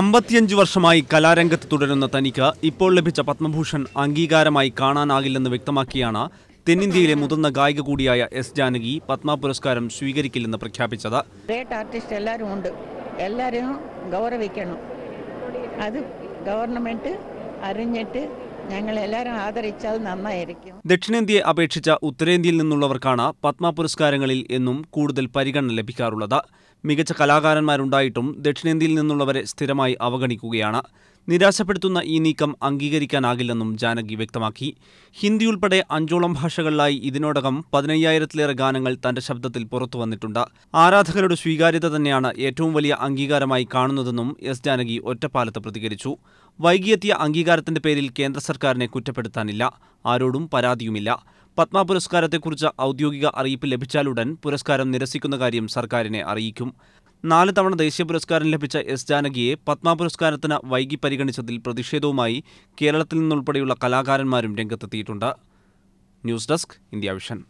അമ്പത്തിയഞ്ച് വർഷമായി കലാരംഗത്ത് തുടരുന്ന തനിക്ക് ഇപ്പോൾ ലഭിച്ച പത്മഭൂഷൺ അംഗീകാരമായി കാണാനാകില്ലെന്ന് വ്യക്തമാക്കിയാണ് തെന്നിന്ത്യയിലെ മുതിർന്ന ഗായിക കൂടിയായ എസ് ജാനകി പത്മ പുരസ്കാരം സ്വീകരിക്കില്ലെന്ന് പ്രഖ്യാപിച്ചത് ഗ്രേറ്റ് ആർട്ടിസ്റ്റ് എല്ലാവരും ഉണ്ട് എല്ലാവരെയും ഗൗരവിക്കണം അത് ഗവൺമെന്റ് അറിഞ്ഞിട്ട് ഞങ്ങൾ എല്ലാവരും ആദരിച്ചാൽ നന്നായിരിക്കും ദക്ഷിണേന്ത്യയെ അപേക്ഷിച്ച ഉത്തരേന്ത്യയിൽ നിന്നുള്ളവർക്കാണ് പത്മ പുരസ്കാരങ്ങളിൽ എന്നും കൂടുതൽ പരിഗണന ലഭിക്കാറുള്ളത് മികച്ച കലാകാരന്മാരുണ്ടായിട്ടും ദക്ഷിണേന്ത്യയിൽ നിന്നുള്ളവരെ സ്ഥിരമായി അവഗണിക്കുകയാണ് നിരാശപ്പെടുത്തുന്ന ഈ നീക്കം അംഗീകരിക്കാനാകില്ലെന്നും ജാനകി വ്യക്തമാക്കി ഹിന്ദി ഉൾപ്പെടെ അഞ്ചോളം ഭാഷകളിലായി ഇതിനോടകം പതിനയ്യായിരത്തിലേറെ ഗാനങ്ങൾ തന്റെ ശബ്ദത്തിൽ പുറത്തു വന്നിട്ടുണ്ട് ആരാധകരുടെ സ്വീകാര്യത തന്നെയാണ് ഏറ്റവും വലിയ അംഗീകാരമായി കാണുന്നതെന്നും എസ് ജാനകി ഒറ്റപ്പാലത്ത് പ്രതികരിച്ചു വൈകിയെത്തിയ അംഗീകാരത്തിന്റെ പേരിൽ കേന്ദ്ര സർക്കാരിനെ കുറ്റപ്പെടുത്താനില്ല ആരോടും പരാതിയുമില്ല പത്മ പുരസ്കാരത്തെക്കുറിച്ച് ഔദ്യോഗിക അറിയിപ്പ് ലഭിച്ചാലുടൻ പുരസ്കാരം നിരസിക്കുന്ന കാര്യം സർക്കാരിനെ അറിയിക്കും നാല് തവണ ദേശീയ പുരസ്കാരം ലഭിച്ച എസ് ജാനകിയെ പത്മ പുരസ്കാരത്തിന് വൈകി പരിഗണിച്ചതിൽ പ്രതിഷേധവുമായി കേരളത്തിൽ നിന്നുൾപ്പെടെയുള്ള കലാകാരന്മാരും രംഗത്തെത്തിയിട്ടുണ്ട് ന്യൂസ് ഡെസ്ക് ഇന്ത്യ വിഷൻ